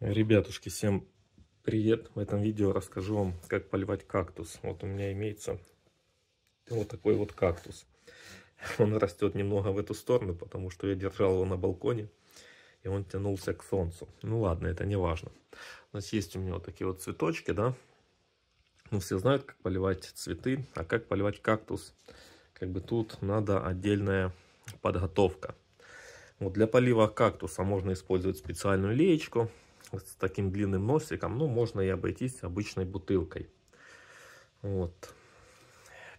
Ребятушки, всем привет! В этом видео расскажу вам, как поливать кактус. Вот у меня имеется вот такой вот кактус. Он растет немного в эту сторону, потому что я держал его на балконе, и он тянулся к солнцу. Ну ладно, это не важно. У нас есть у меня вот такие вот цветочки, да? Ну все знают, как поливать цветы, а как поливать кактус. Как бы тут надо отдельная подготовка. Вот для полива кактуса можно использовать специальную леечку, конечно, с таким длинным носиком, но ну, можно и обойтись обычной бутылкой. Вот.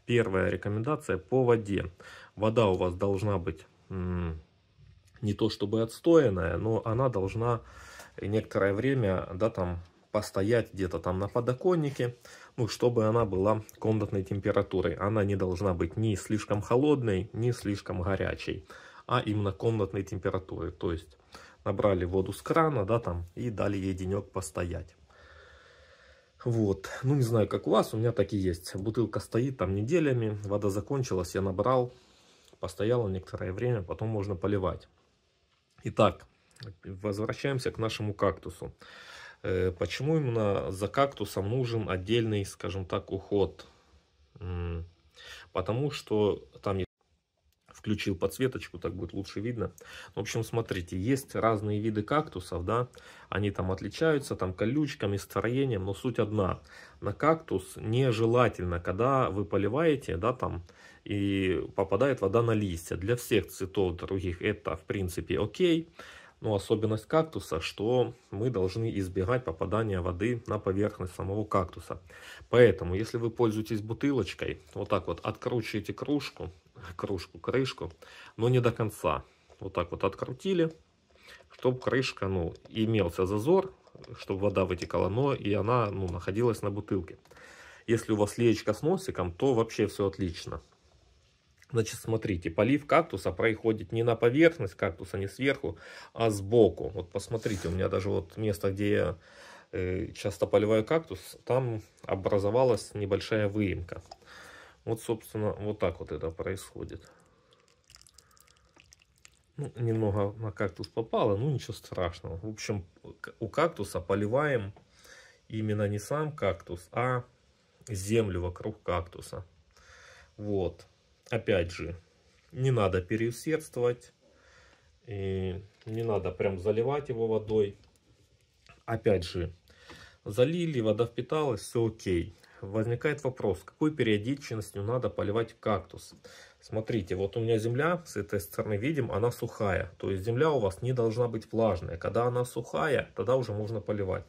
Первая рекомендация по воде. Вода у вас должна быть не то чтобы отстоянная, но она должна некоторое время, да, там, постоять где-то там на подоконнике, ну, чтобы она была комнатной температурой. Она не должна быть ни слишком холодной, ни слишком горячей, а именно комнатной температуры. То есть набрали воду с крана, да, там, и дали ей денек постоять. Вот, ну не знаю, как у вас, у меня так и есть. Бутылка стоит там неделями, вода закончилась, я набрал, постояла некоторое время, потом можно поливать. Итак, возвращаемся к нашему кактусу. Э, почему именно за кактусом нужен отдельный, скажем так, уход? Потому что там включил подсветочку, так будет лучше видно. В общем, смотрите, есть разные виды кактусов, да, они там отличаются, там колючками, строением, но суть одна. На кактус нежелательно, когда вы поливаете, да, там, и попадает вода на листья. Для всех цветов других это, в принципе, окей. Но особенность кактуса, что мы должны избегать попадания воды на поверхность самого кактуса. Поэтому, если вы пользуетесь бутылочкой, вот так вот откручиваете кружку, кружку, крышку, но не до конца. Вот так вот открутили, чтобы крышка, ну, имелся зазор, чтобы вода вытекала, но и она, ну, находилась на бутылке. Если у вас леечка с носиком, то вообще все отлично. Значит, смотрите, полив кактуса происходит не на поверхность кактуса, не сверху, а сбоку. Вот посмотрите, у меня даже вот место, где я э, часто поливаю кактус, там образовалась небольшая выемка. Вот, собственно, вот так вот это происходит. Ну, немного на кактус попало, ну ничего страшного. В общем, у кактуса поливаем именно не сам кактус, а землю вокруг кактуса. Вот. Опять же, не надо переусердствовать. И не надо прям заливать его водой. Опять же, залили, вода впиталась, все окей возникает вопрос, какой периодичностью надо поливать кактус. Смотрите, вот у меня земля, с этой стороны видим, она сухая. То есть земля у вас не должна быть влажная. Когда она сухая, тогда уже можно поливать.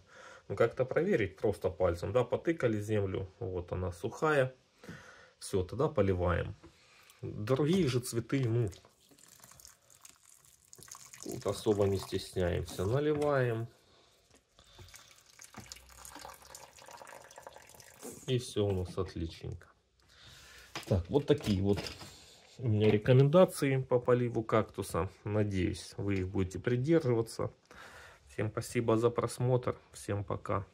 Ну как-то проверить просто пальцем, да, потыкали землю, вот она сухая. Все, тогда поливаем. Другие же цветы, ну, тут особо не стесняемся. Наливаем И все у нас отличненько. Так, вот такие вот у меня рекомендации по поливу кактуса. Надеюсь, вы их будете придерживаться. Всем спасибо за просмотр. Всем пока.